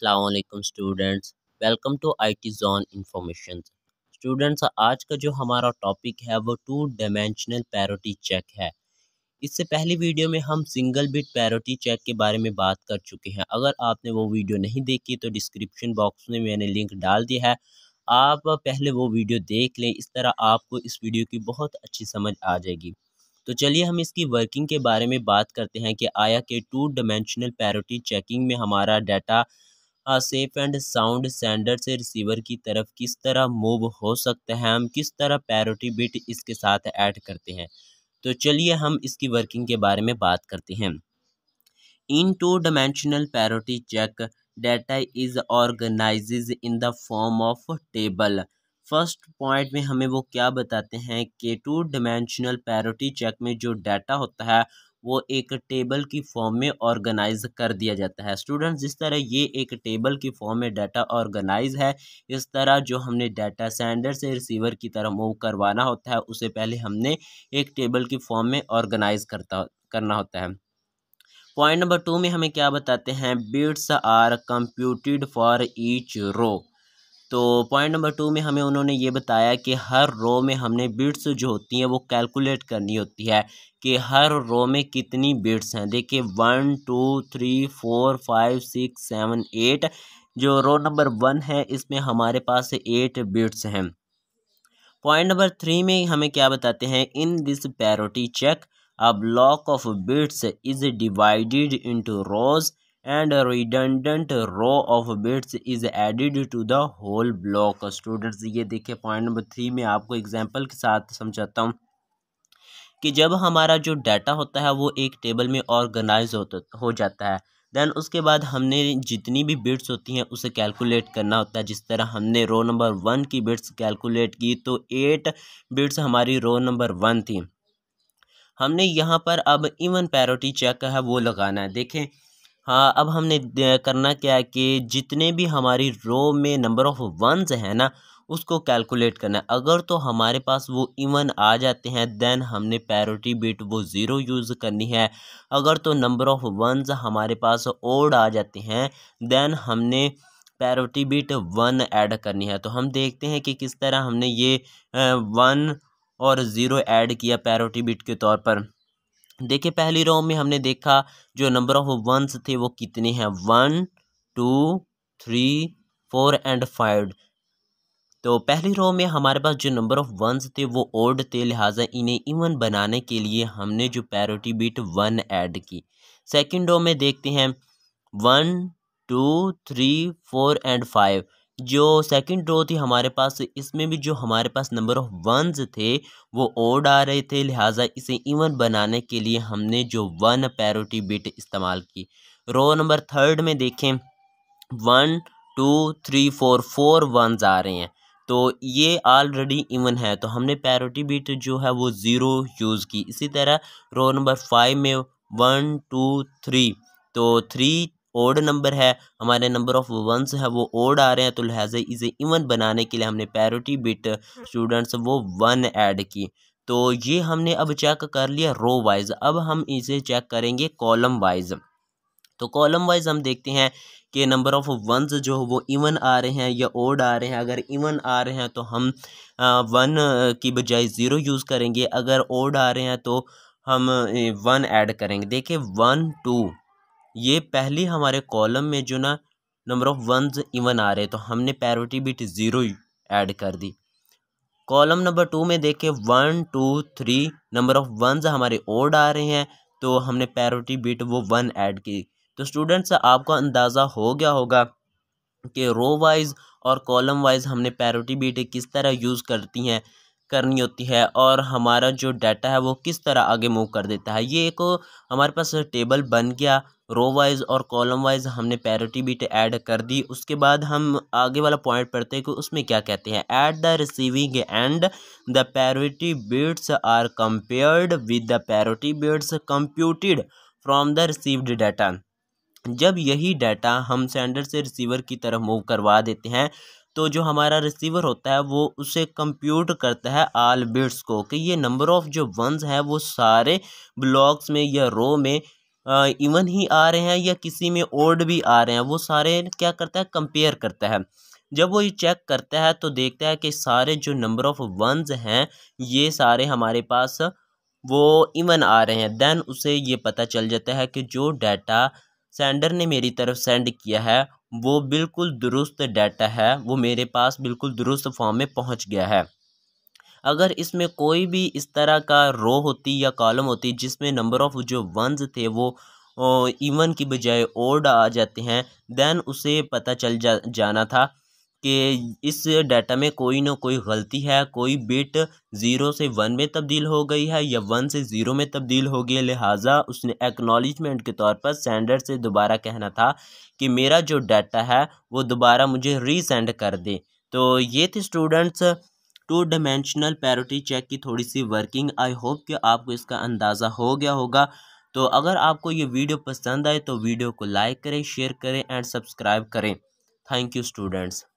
अल्लाम students welcome to I T zone information students आज का जो हमारा टॉपिक है वो टू डायमेंशनल पैरोटी चेक है इससे पहली वीडियो में हम सिंगल बिट पैरोटी चेक के बारे में बात कर चुके हैं अगर आपने वो वीडियो नहीं देखी तो डिस्क्रिप्शन बॉक्स में मैंने लिंक डाल दिया है आप पहले वो वीडियो देख लें इस तरह आपको इस वीडियो की बहुत अच्छी समझ आ जाएगी तो चलिए हम इसकी वर्किंग के बारे में बात करते हैं कि आया के टू डायमेंशनल पैरोटी चेकिंग में हमारा data safe and sound sender से रिसीवर की तरफ किस तरह मूव हो सकता है हम किस तरह पैरोटी बिट इसके साथ ऐड करते हैं तो चलिए हम इसकी वर्किंग के बारे में बात करते हैं in two dimensional parity check data is organize in the form of table first point में हमें वो क्या बताते हैं कि टू डायमेंशनल पैरोटी चेक में जो डाटा होता है वो एक टेबल की फॉर्म में ऑर्गेनाइज कर दिया जाता है स्टूडेंट्स जिस तरह ये एक टेबल की फॉर्म में डाटा ऑर्गेनाइज है इस तरह जो हमने डाटा सेंडर से रिसीवर की तरह मूव करवाना होता है उसे पहले हमने एक टेबल की फॉर्म में ऑर्गेनाइज करता करना होता है पॉइंट नंबर टू में हमें क्या बताते हैं bits are computed for each row तो पॉइंट नंबर टू में हमें उन्होंने ये बताया कि हर रो में हमने बिट्स जो होती हैं वो कैलकुलेट करनी होती है कि हर रो में कितनी बिट्स हैं देखिए one two three four five six seven eight जो रो नंबर वन है इसमें हमारे पास एट बिट्स हैं पॉइंट नंबर थ्री में हमें क्या बताते हैं in this parity check a block of bits is divided into rows and a redundant row of bits is added to the whole block students ये देखिए पॉइंट नंबर थ्री में आपको example के साथ समझाता हूँ कि जब हमारा जो डाटा होता है वो एक टेबल में ऑर्गेनाइज होता हो जाता है देन उसके बाद हमने जितनी भी बिट्स होती हैं उसे कैलकुलेट करना होता है जिस तरह हमने रो नंबर वन की बिट्स कैलकुलेट की तो एट बिट्स हमारी रो नंबर वन थी हमने यहाँ पर अब इवन पैरोटी चेक है वो लगाना है देखें हाँ अब हमने करना क्या है कि जितने भी हमारी रो में नंबर ऑफ़ वंस हैं ना उसको कैलकुलेट करना है अगर तो हमारे पास वो इवन आ जाते हैं देन हमने पैरोटी बिट वो ज़ीरो यूज़ करनी है अगर तो नंबर ऑफ़ वंस हमारे पास ओड आ जाते हैं देन हमने पैरोटी बिट वन ऐड करनी है तो हम देखते हैं कि किस तरह हमने ये वन और ज़ीरो ऐड किया पैरोटी बिट के तौर पर देखिए पहली रो में हमने देखा जो नंबर ऑफ वंस थे वो कितने हैं one two three four and five तो पहली रो में हमारे पास जो नंबर ऑफ़ वंस थे वो ओड थे लिहाजा इन्हें इवन बनाने के लिए हमने जो पैरोटी बीट वन ऐड की सेकंड रो में देखते हैं one two three four and five जो सेकंड रो थी हमारे पास इसमें भी जो हमारे पास नंबर ऑफ वंस थे वो ओड आ रहे थे लिहाजा इसे इवन बनाने के लिए हमने जो वन पैरोटी बिट इस्तेमाल की रो नंबर थर्ड में देखें one two three four four ones आ रहे हैं तो ये ऑलरेडी इवन है तो हमने पैरोटी बिट जो है वो ज़ीरो यूज़ की इसी तरह रो नंबर फाइव में वन टू थ्री तो थ्री ओड नंबर है हमारे नंबर ऑफ वंस है वो ओड आ रहे हैं तो लिहाजा इसे इवन बनाने के लिए हमने पैरोटी बिट स्टूडेंट्स वो वन ऐड की तो ये हमने अब चेक कर लिया रो वाइज अब हम इसे चेक करेंगे कॉलम वाइज तो कॉलम वाइज हम देखते हैं कि नंबर ऑफ़ वंस जो वो इवन आ रहे हैं या ओड आ रहे हैं अगर इवन आ रहे हैं तो हम वन की बजाय ज़ीरो यूज़ करेंगे अगर ओड आ रहे हैं तो हम वन ऐड करेंगे देखिए वन टू ये पहली हमारे कॉलम में जो ना नंबर ऑफ वंस इवन आ रहे तो हमने पैरोटी बिट ज़ीरो ऐड कर दी कॉलम नंबर टू में देखे one two three number of ones हमारे ओड आ रहे हैं तो हमने पैरोटी बिट तो वो वन ऐड की तो स्टूडेंट्स आपका अंदाज़ा हो गया होगा कि रो वाइज और कॉलम वाइज हमने पैरोटी बीट किस तरह यूज़ करती हैं करनी होती है और हमारा जो डाटा है वो किस तरह आगे मूव कर देता है ये एक हमारे पास टेबल बन गया रो वाइज और कॉलम वाइज हमने पैरिटी बीट ऐड कर दी उसके बाद हम आगे वाला पॉइंट पढ़ते हैं कि उसमें क्या कहते हैं at the receiving end the parity bits are compared with the parity bits computed from the received data जब यही डाटा हम सेंडर से रिसीवर की तरफ मूव करवा देते हैं तो जो हमारा रिसीवर होता है वो उसे कंप्यूट करता है आल बिट्स को कि ये नंबर ऑफ़ जो वंस हैं वो सारे ब्लॉक्स में या रो में इवन ही आ रहे हैं या किसी में ओड भी आ रहे हैं वो सारे क्या करता है कंपेयर करता है जब वो ये चेक करता है तो देखता है कि सारे जो नंबर ऑफ़ वंस हैं ये सारे हमारे पास वो इवन आ रहे हैं दैन उसे ये पता चल जाता है कि जो डाटा सेंडर ने मेरी तरफ सेंड किया है वो बिल्कुल दुरुस्त डाटा है वो मेरे पास बिल्कुल दुरुस्त फॉर्म में पहुंच गया है अगर इसमें कोई भी इस तरह का रो होती या कॉलम होती जिसमें नंबर ऑफ़ जो वंस थे वो इवन की बजाय ओड आ जाते हैं दैन उसे पता चल जा, जाना था कि इस डाटा में कोई ना कोई गलती है कोई बिट ज़ीरो से वन में तब्दील हो गई है या वन से ज़ीरो में तब्दील हो गई है लिहाजा उसने एक्नॉलेजमेंट के तौर पर सेंडर से दोबारा कहना था कि मेरा जो डाटा है वो दोबारा मुझे रीसेंड कर दे तो ये थे students two dimensional parity check की थोड़ी सी वर्किंग आई होप कि आपको इसका अंदाज़ा हो गया होगा तो अगर आपको ये वीडियो पसंद आए तो वीडियो को लाइक करें शेयर करें एंड सब्सक्राइब करें थैंक यू स्टूडेंट्स